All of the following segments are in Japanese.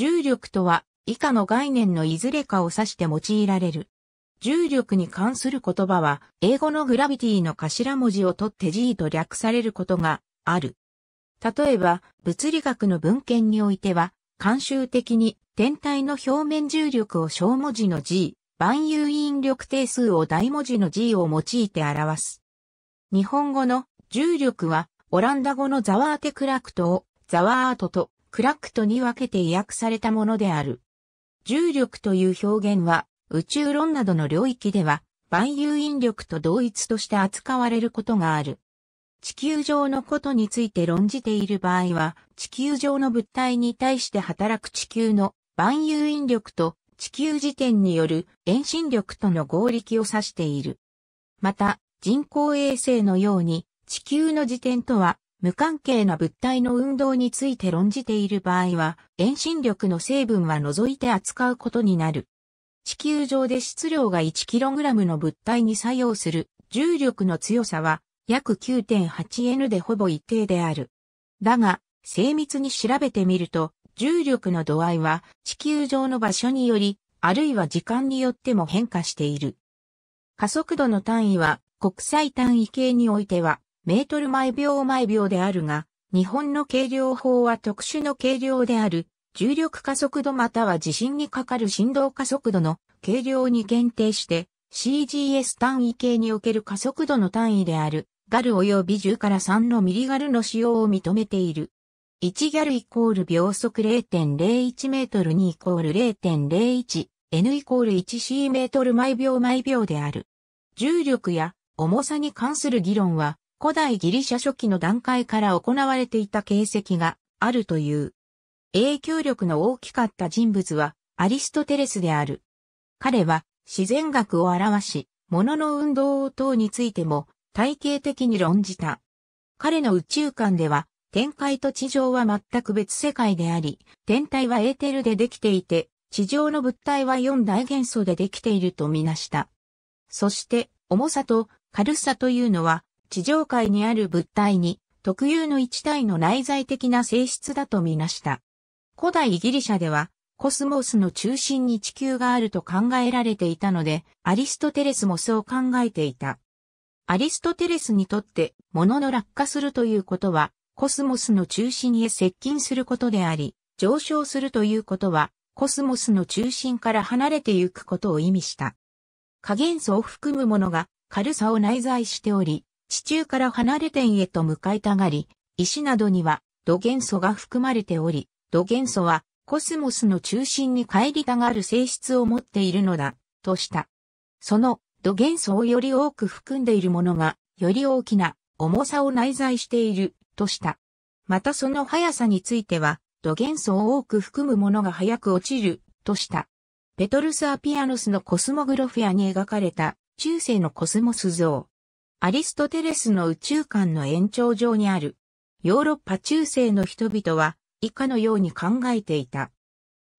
重力とは以下の概念のいずれかを指して用いられる。重力に関する言葉は、英語のグラビティの頭文字を取って G と略されることがある。例えば、物理学の文献においては、慣習的に天体の表面重力を小文字の G、万有引力定数を大文字の G を用いて表す。日本語の重力は、オランダ語のザワーテクラクトをザワートとクラックとに分けて意訳されたものである。重力という表現は、宇宙論などの領域では、万有引力と同一として扱われることがある。地球上のことについて論じている場合は、地球上の物体に対して働く地球の万有引力と地球時点による遠心力との合力を指している。また、人工衛星のように地球の時点とは無関係な物体の運動について論じている場合は、遠心力の成分は除いて扱うことになる。地球上で質量が 1kg の物体に作用する重力の強さは約 9.8N でほぼ一定である。だが、精密に調べてみると、重力の度合いは地球上の場所により、あるいは時間によっても変化している。加速度の単位は国際単位系においてはメートル毎秒毎秒であるが、日本の計量法は特殊の計量である、重力加速度または地震にかかる振動加速度の計量に限定して、CGS 単位計における加速度の単位である、ガル及び10から3のミリガルの使用を認めている。1ギャルイコール秒速0.01メートル2イコール0.01、n イコール 1c メートル毎秒毎秒である。重力や重さに関する議論は、古代ギリシャ初期の段階から行われていた形跡があるという。影響力の大きかった人物はアリストテレスである。彼は自然学を表し、物の運動等についても体系的に論じた。彼の宇宙観では、天界と地上は全く別世界であり、天体はエーテルでできていて、地上の物体は四大元素でできているとみなした。そして、重さと軽さというのは、地上界にある物体に特有の一体の内在的な性質だとみなした。古代ギリシャではコスモスの中心に地球があると考えられていたので、アリストテレスもそう考えていた。アリストテレスにとって物の落下するということは、コスモスの中心へ接近することであり、上昇するということは、コスモスの中心から離れてゆくことを意味した。加元素を含むものが軽さを内在しており、地中から離れ点へと向かいたがり、石などには土元素が含まれており、土元素はコスモスの中心に帰りたがる性質を持っているのだ、とした。その土元素をより多く含んでいるものが、より大きな重さを内在している、とした。またその速さについては、土元素を多く含むものが早く落ちる、とした。ペトルス・アピアノスのコスモグロフィアに描かれた中世のコスモス像。アリストテレスの宇宙観の延長上にある。ヨーロッパ中世の人々は以下のように考えていた。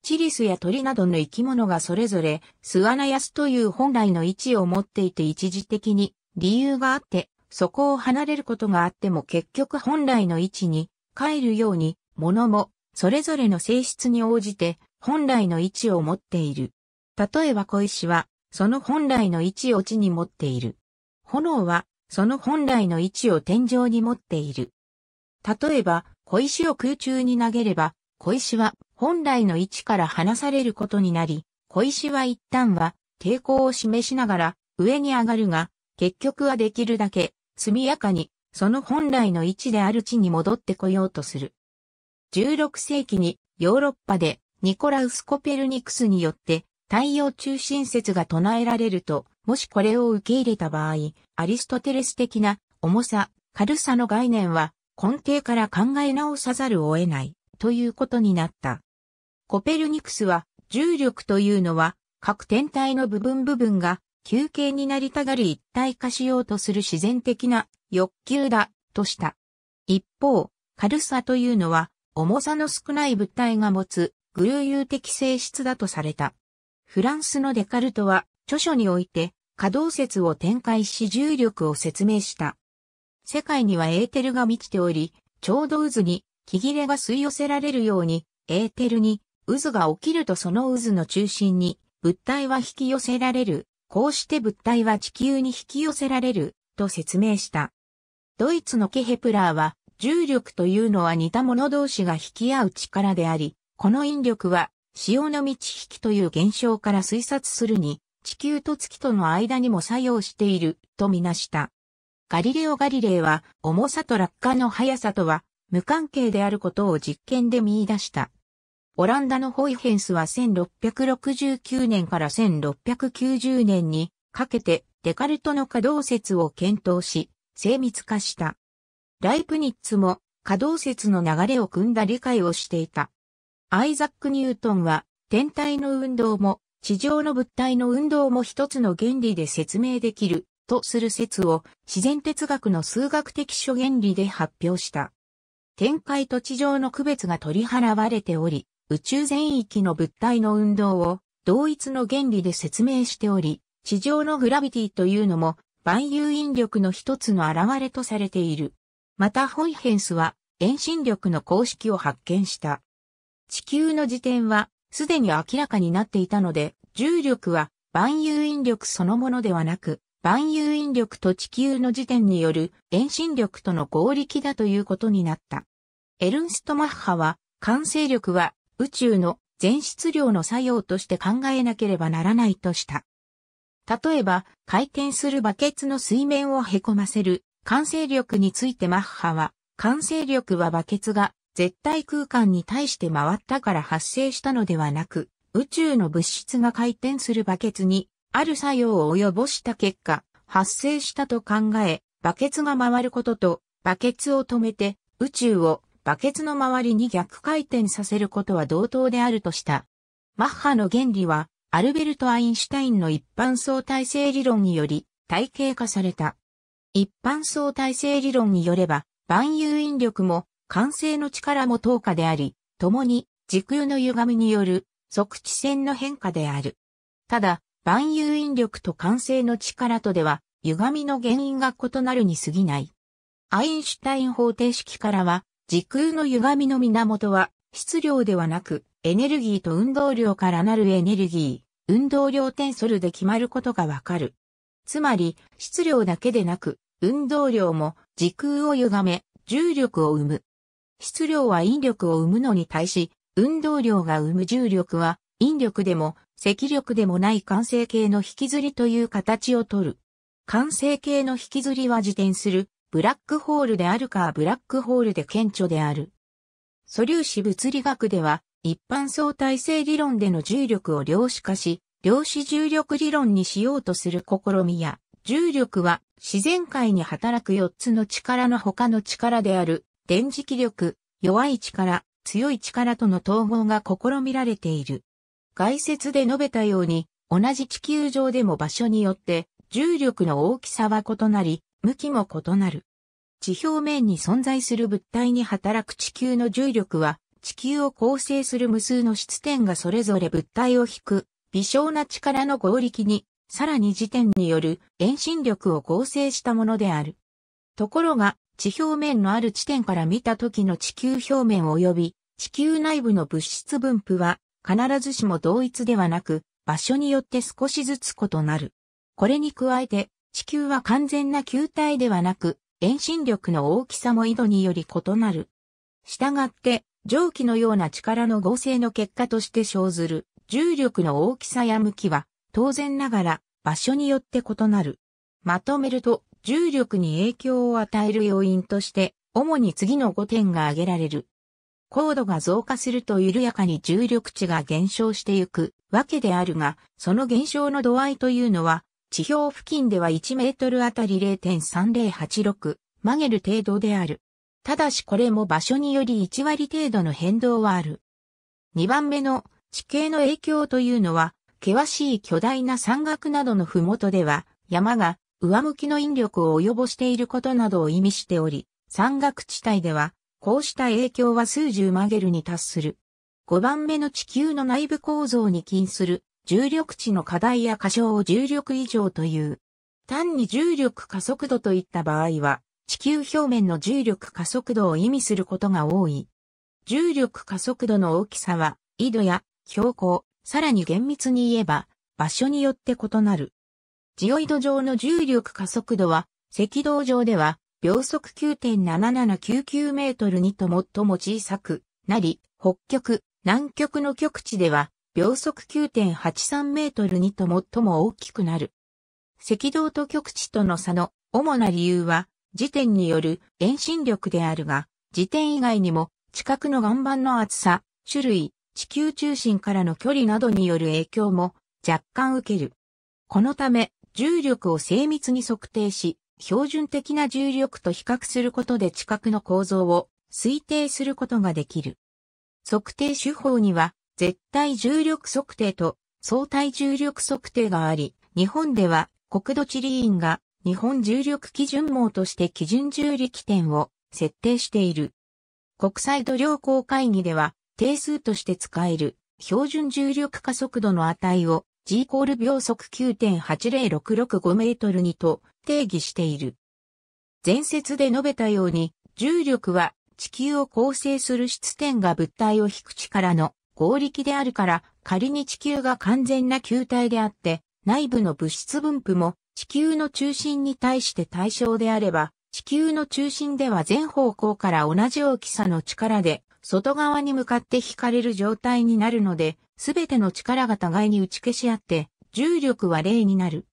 チリスや鳥などの生き物がそれぞれ巣穴安という本来の位置を持っていて一時的に理由があってそこを離れることがあっても結局本来の位置に帰るように物もそれぞれの性質に応じて本来の位置を持っている。例えば小石はその本来の位置を地に持っている。炎はその本来の位置を天井に持っている。例えば、小石を空中に投げれば、小石は本来の位置から離されることになり、小石は一旦は抵抗を示しながら上に上がるが、結局はできるだけ速やかにその本来の位置である地に戻ってこようとする。16世紀にヨーロッパでニコラウス・コペルニクスによって太陽中心説が唱えられると、もしこれを受け入れた場合、アリストテレス的な重さ、軽さの概念は根底から考え直さざるを得ないということになった。コペルニクスは重力というのは各天体の部分部分が休憩になりたがり一体化しようとする自然的な欲求だとした。一方、軽さというのは重さの少ない物体が持つグルー有的性質だとされた。フランスのデカルトは著書において、可動説を展開し重力を説明した。世界にはエーテルが満ちており、ちょうど渦に、木切れが吸い寄せられるように、エーテルに、渦が起きるとその渦の中心に、物体は引き寄せられる。こうして物体は地球に引き寄せられる、と説明した。ドイツのケヘプラーは、重力というのは似た者同士が引き合う力であり、この引力は、潮の満ち引きという現象から推察するに、地球と月との間にも作用しているとみなした。ガリレオ・ガリレイは重さと落下の速さとは無関係であることを実験で見出した。オランダのホイヘンスは1669年から1690年にかけてデカルトの可動説を検討し精密化した。ライプニッツも可動説の流れを組んだ理解をしていた。アイザック・ニュートンは天体の運動も地上の物体の運動も一つの原理で説明できるとする説を自然哲学の数学的諸原理で発表した。天界と地上の区別が取り払われており、宇宙全域の物体の運動を同一の原理で説明しており、地上のグラビティというのも万有引力の一つの現れとされている。またホイヘンスは遠心力の公式を発見した。地球の自転はすでに明らかになっていたので、重力は万有引力そのものではなく、万有引力と地球の時点による遠心力との合力だということになった。エルンストマッハは、完成力は宇宙の全質量の作用として考えなければならないとした。例えば、回転するバケツの水面を凹ませる、完成力についてマッハは、完成力はバケツが絶対空間に対して回ったから発生したのではなく、宇宙の物質が回転するバケツに、ある作用を及ぼした結果、発生したと考え、バケツが回ることと、バケツを止めて、宇宙をバケツの周りに逆回転させることは同等であるとした。マッハの原理は、アルベルト・アインシュタインの一般相対性理論により体系化された。一般相対性理論によれば、万有引力も慣性の力も等価であり、共に時空の歪みによる即地線の変化である。ただ、万有引力と慣性の力とでは、歪みの原因が異なるに過ぎない。アインシュタイン方程式からは、時空の歪みの源は、質量ではなく、エネルギーと運動量からなるエネルギー、運動量テンソルで決まることがわかる。つまり、質量だけでなく、運動量も時空を歪め、重力を生む。質量は引力を生むのに対し、運動量が生む重力は、引力でも、積力でもない完成形の引きずりという形をとる。完成形の引きずりは自転する、ブラックホールであるかブラックホールで顕著である。素粒子物理学では、一般相対性理論での重力を量子化し、量子重力理論にしようとする試みや、重力は自然界に働く4つの力の他の力である電磁気力、弱い力、強い力との統合が試みられている。概説で述べたように、同じ地球上でも場所によって重力の大きさは異なり、向きも異なる。地表面に存在する物体に働く地球の重力は、地球を構成する無数の質点がそれぞれ物体を引く、微小な力の合力に、さらに時点による遠心力を合成したものである。ところが、地表面のある地点から見た時の地球表面及び地球内部の物質分布は必ずしも同一ではなく場所によって少しずつ異なる。これに加えて地球は完全な球体ではなく遠心力の大きさも緯度により異なる。したがって蒸気のような力の合成の結果として生ずる重力の大きさや向きは当然ながら場所によって異なる。まとめると、重力に影響を与える要因として、主に次の5点が挙げられる。高度が増加すると緩やかに重力値が減少してゆくわけであるが、その減少の度合いというのは、地表付近では1メートルあたり0.3086曲げる程度である。ただしこれも場所により1割程度の変動はある。2番目の地形の影響というのは、険しい巨大な山岳などのふもとでは、山が上向きの引力を及ぼしていることなどを意味しており、山岳地帯では、こうした影響は数十マゲルに達する。5番目の地球の内部構造に近する重力値の課題や過小を重力以上という。単に重力加速度といった場合は、地球表面の重力加速度を意味することが多い。重力加速度の大きさは、緯度や標高、さらに厳密に言えば、場所によって異なる。ジオイド上の重力加速度は、赤道上では、秒速9.7799メートルにと最も小さくなり、北極、南極の極地では、秒速9.83メートルにと最も大きくなる。赤道と極地との差の主な理由は、時点による遠心力であるが、時点以外にも、地殻の岩盤の厚さ、種類、地球中心からの距離などによる影響も若干受ける。このため、重力を精密に測定し、標準的な重力と比較することで地殻の構造を推定することができる。測定手法には、絶対重力測定と相対重力測定があり、日本では国土地理院が日本重力基準網として基準重力点を設定している。国際度量公会議では定数として使える標準重力加速度の値を g イコール秒速9.80665メートルにと定義している。前説で述べたように、重力は地球を構成する質点が物体を引く力の合力であるから、仮に地球が完全な球体であって、内部の物質分布も地球の中心に対して対象であれば、地球の中心では全方向から同じ大きさの力で、外側に向かって引かれる状態になるので、すべての力が互いに打ち消し合って、重力は0になる。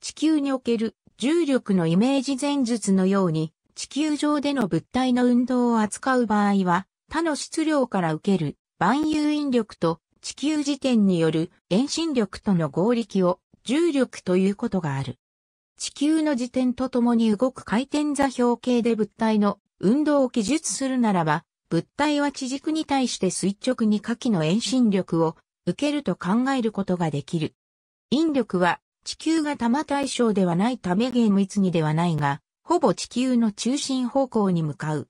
地球における重力のイメージ前述のように、地球上での物体の運動を扱う場合は、他の質量から受ける万有引力と地球時点による遠心力との合力を重力ということがある。地球の時点とともに動く回転座標系で物体の運動を記述するならば、物体は地軸に対して垂直に下記の遠心力を受けると考えることができる。引力は地球が玉対象ではないため厳密にではないが、ほぼ地球の中心方向に向かう。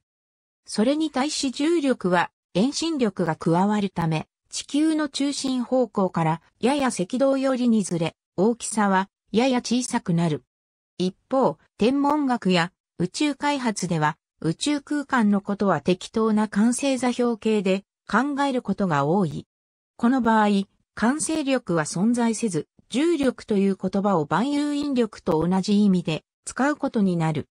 それに対し重力は遠心力が加わるため、地球の中心方向からやや赤道寄りにずれ、大きさはやや小さくなる。一方、天文学や宇宙開発では宇宙空間のことは適当な完成座標系で考えることが多い。この場合、完成力は存在せず、重力という言葉を万有引力と同じ意味で使うことになる。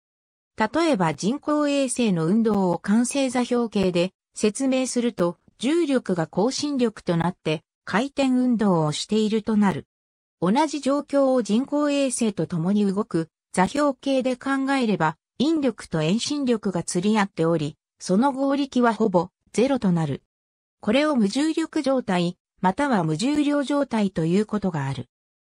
例えば人工衛星の運動を完成座標系で説明すると、重力が更新力となって回転運動をしているとなる。同じ状況を人工衛星と共に動く座標系で考えれば、引力と遠心力が釣り合っており、その合力はほぼゼロとなる。これを無重力状態、または無重量状態ということがある。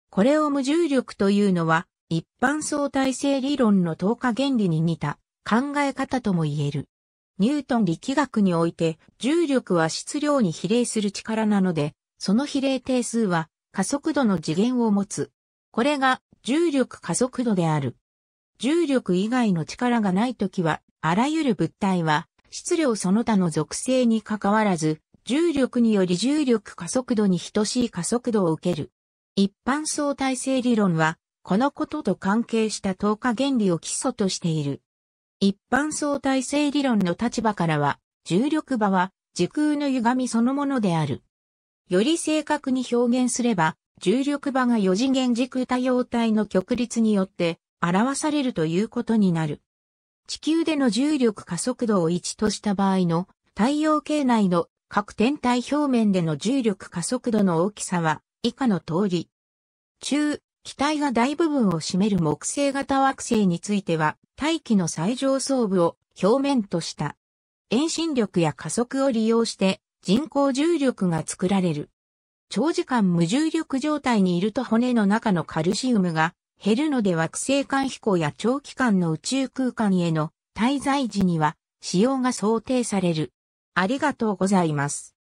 これを無重力というのは、一般相対性理論の等価原理に似た考え方とも言える。ニュートン力学において重力は質量に比例する力なので、その比例定数は加速度の次元を持つ。これが重力加速度である。重力以外の力がないときは、あらゆる物体は、質量その他の属性に関わらず、重力により重力加速度に等しい加速度を受ける。一般相対性理論は、このことと関係した等価原理を基礎としている。一般相対性理論の立場からは、重力場は時空の歪みそのものである。より正確に表現すれば、重力場が四次元時空多様体の極率によって表されるということになる。地球での重力加速度を1とした場合の太陽系内の各天体表面での重力加速度の大きさは以下の通り。中、気体が大部分を占める木星型惑星については大気の最上層部を表面とした。遠心力や加速を利用して人工重力が作られる。長時間無重力状態にいると骨の中のカルシウムが減るので惑星間飛行や長期間の宇宙空間への滞在時には使用が想定される。ありがとうございます。